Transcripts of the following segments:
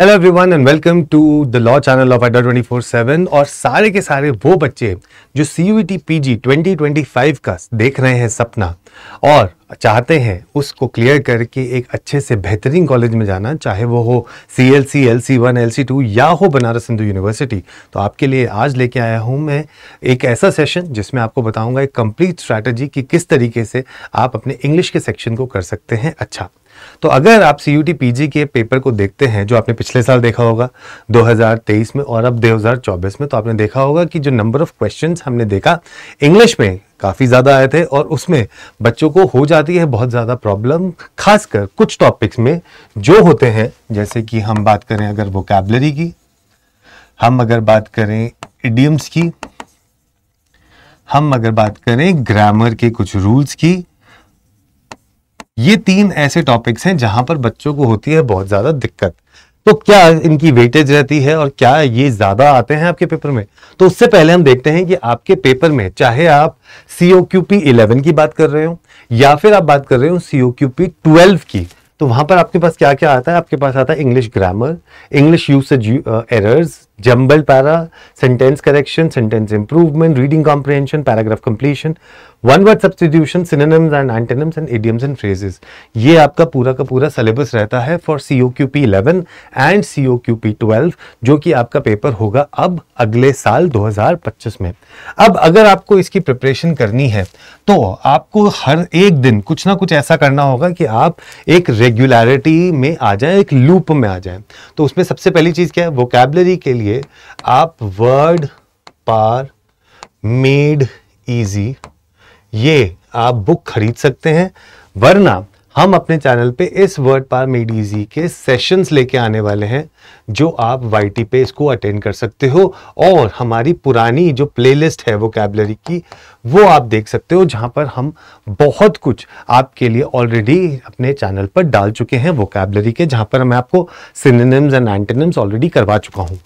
hello everyone and welcome to the law channel of Adda four seven और सारे के सारे वो बच्चे जो C U T P G twenty twenty five का देख रहे हैं सपना और चाहते हैं उसको क्लियर करके एक अच्छे से बेहतरीन कॉलेज में जाना चाहे वो हो C L C L C one L C two या हो बनारस हिंदू यूनिवर्सिटी तो आपके लिए आज लेके आया हूँ मैं एक ऐसा सेशन जिसमें आपको बताऊँगा एक कंप्लीट स्ट्रैटेजी कि किस तरीके से आप अपने इंग्लिश के सेक्शन को कर सकते हैं अच्छा तो अगर आप सी यू के पेपर को देखते हैं जो आपने पिछले साल देखा होगा 2023 में और अब 2024 में तो आपने देखा होगा कि जो नंबर ऑफ क्वेश्चन हमने देखा इंग्लिश में काफ़ी ज़्यादा आए थे और उसमें बच्चों को हो जाती है बहुत ज़्यादा प्रॉब्लम खासकर कुछ टॉपिक्स में जो होते हैं जैसे कि हम बात करें अगर वोकेबलरी की हम अगर बात करें इडियम्स की हम अगर बात करें ग्रामर के कुछ रूल्स की ये तीन ऐसे टॉपिक्स हैं जहां पर बच्चों को होती है बहुत ज्यादा दिक्कत तो क्या इनकी वेटेज रहती है और क्या ये ज्यादा आते हैं आपके पेपर में तो उससे पहले हम देखते हैं कि आपके पेपर में चाहे आप सीओ क्यू पी इलेवन की बात कर रहे हो या फिर आप बात कर रहे हो सीओ क्यू पी ट्वेल्व की तो वहां पर आपके पास क्या क्या आता है आपके पास आता है English grammar English usage errors jumble para sentence correction sentence improvement reading comprehension paragraph completion one word substitution synonyms and antonyms and idioms and phrases ये आपका पूरा का पूरा सिलेबस रहता है for C O Q P eleven and C O Q P twelve जो कि आपका पेपर होगा अब अगले साल दो हजार पच्चीस में अब अगर आपको इसकी प्रिपरेशन करनी है तो आपको हर एक दिन कुछ ना कुछ ऐसा करना होगा कि आप एक रेगुलरिटी में आ जाए एक लूप में आ जाए तो उसमें सबसे पहली चीज़ क्या है वोकेबलरी के लिए लिए आप वर्ड पार मेड इजी ये आप बुक खरीद सकते हैं वरना हम अपने चैनल पे इस वर्ड पार मेड इजी के सेशंस लेके आने वाले हैं जो आप वाई पे इसको अटेंड कर सकते हो और हमारी पुरानी जो प्लेलिस्ट है वो कैबलरी की वो आप देख सकते हो जहाँ पर हम बहुत कुछ आपके लिए ऑलरेडी अपने चैनल पर डाल चुके हैं वो कैबलरी के जहाँ पर मैं आपको सिनेम्स एंड एंटेनम्स ऑलरेडी करवा चुका हूँ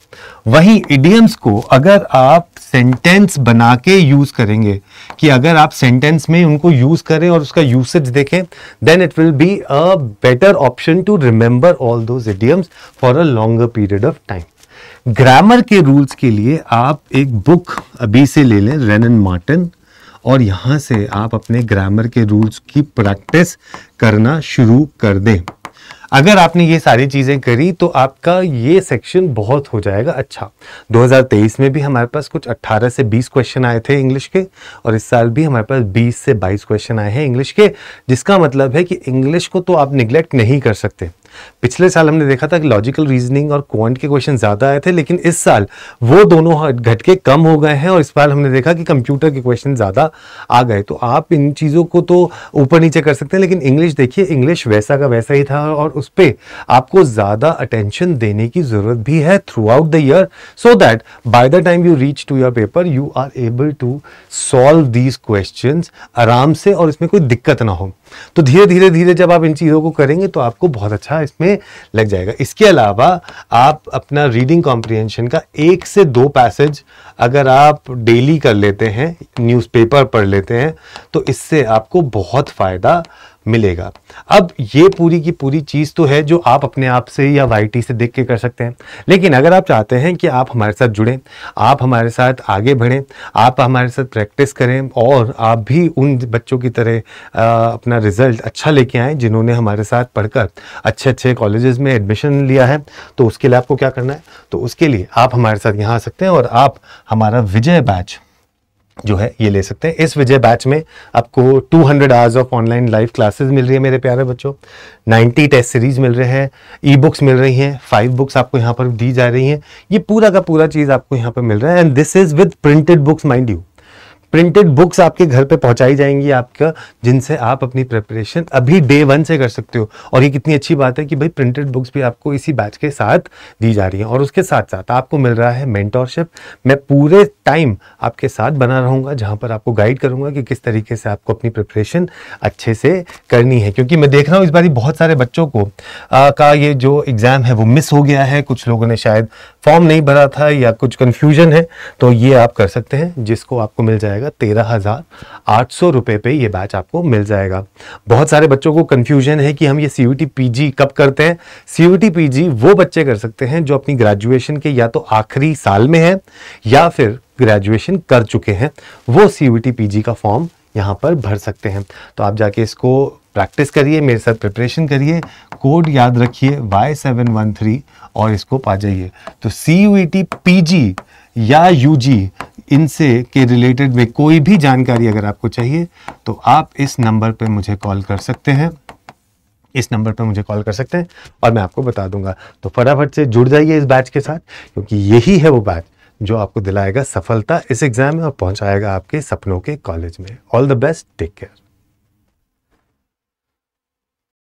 वहीं इडियम्स को अगर आप सेंटेंस बना के यूज़ करेंगे कि अगर आप सेंटेंस में उनको यूज़ करें और उसका यूसेज देखें then it will be a better option to remember all those idioms for a longer period of time grammar के रूल्स के लिए आप एक बुक अभी से ले लें रेनन मार्टन और यहां से आप अपने ग्रामर के रूल्स की प्रैक्टिस करना शुरू कर दें अगर आपने ये सारी चीज़ें करी तो आपका ये सेक्शन बहुत हो जाएगा अच्छा 2023 में भी हमारे पास कुछ 18 से 20 क्वेश्चन आए थे इंग्लिश के और इस साल भी हमारे पास 20 से 22 क्वेश्चन आए हैं इंग्लिश के जिसका मतलब है कि इंग्लिश को तो आप निगलेक्ट नहीं कर सकते पिछले साल हमने देखा था कि लॉजिकल रीजनिंग और क्वांट के क्वेश्चन ज़्यादा आए थे लेकिन इस साल वो दोनों घटके कम हो गए हैं और इस बार हमने देखा कि कंप्यूटर के क्वेश्चन ज़्यादा आ गए तो आप इन चीज़ों को तो ऊपर नीचे कर सकते हैं लेकिन इंग्लिश देखिए इंग्लिश वैसा का वैसा ही था और उस पर आपको ज़्यादा अटेंशन देने की ज़रूरत भी है throughout the year so that by the time you reach to your paper you are able to solve these question आराम से और इसमें कोई दिक्कत ना हो तो धीरे धीरे धीरे जब आप इन चीज़ों को करेंगे तो आपको बहुत अच्छा इसमें लग जाएगा इसके अलावा आप अपना रीडिंग कॉम्प्रिहेंशन का एक से दो पैसेज अगर आप डेली कर लेते हैं न्यूज़पेपर पढ़ लेते हैं तो इससे आपको बहुत फ़ायदा मिलेगा अब ये पूरी की पूरी चीज़ तो है जो आप अपने आप से या वाई से देख के कर सकते हैं लेकिन अगर आप चाहते हैं कि आप हमारे साथ जुड़ें आप हमारे साथ आगे बढ़ें आप हमारे साथ प्रैक्टिस करें और आप भी उन बच्चों की तरह आ, अपना रिज़ल्ट अच्छा लेके आएँ जिन्होंने हमारे साथ पढ़कर अच्छे अच्छे कॉलेजेस में एडमिशन लिया है तो उसके लिए आपको क्या करना है तो उसके लिए आप हमारे साथ यहाँ आ सकते हैं और आप हमारा विजय बैच जो है ये ले सकते हैं इस विजय बैच में आपको 200 hundred hours of online live classes मिल रही है मेरे प्यारे बच्चों 90 टेस्ट सीरीज मिल रहे हैं ई बुक्स मिल रही हैं फाइव बुक्स आपको यहाँ पर दी जा रही हैं ये पूरा का पूरा चीज़ आपको यहाँ पर मिल रहा है and this is with printed books mind you printed books आपके घर पे पहुंचाई जाएंगी आपका जिनसे आप अपनी प्रिपरेशन अभी डे वन से कर सकते हो और ये कितनी अच्छी बात है कि भाई प्रिंटेड बुक्स भी आपको इसी बैच के साथ दी जा रही है और उसके साथ साथ आपको मिल रहा है मेंटोरशिप मैं पूरे टाइम आपके साथ बना रहूँगा जहाँ पर आपको गाइड करूँगा कि किस तरीके से आपको अपनी प्रिपरेशन अच्छे से करनी है क्योंकि मैं देख रहा हूँ इस बार बहुत सारे बच्चों को आ, का ये जो एग्ज़ाम है वो मिस हो गया है कुछ लोगों ने शायद फॉर्म नहीं भरा था या कुछ कन्फ्यूजन है तो ये आप कर सकते हैं जिसको आपको मिल जाएगा तेरह हज़ार आठ सौ रुपये पे ये बैच आपको मिल जाएगा बहुत सारे बच्चों को कन्फ्यूजन है कि हम ये C U T P G कब करते हैं C U T P G वो बच्चे कर सकते हैं जो अपनी ग्रेजुएशन के या तो आखिरी साल में हैं या फिर ग्रेजुएशन कर चुके हैं वो C U T P G का फॉर्म यहाँ पर भर सकते हैं तो आप जाके इसको प्रैक्टिस करिए मेरे साथ प्रिपरेशन करिए कोड याद रखिए वाई सेवन वन थ्री और इसको पा जाइए तो C U E T P G या यू जी इनसे के रिलेटेड में कोई भी जानकारी अगर आपको चाहिए तो आप इस नंबर पर मुझे कॉल कर सकते हैं इस नंबर पर मुझे कॉल कर सकते हैं और मैं आपको बता दूंगा तो फटाफट से जुड़ जाइए इस बैच के साथ क्योंकि यही है वो बैच जो आपको दिलाएगा सफलता इस एग्ज़ाम में और पहुंचाएगा आपके सपनों के कॉलेज में all the best take care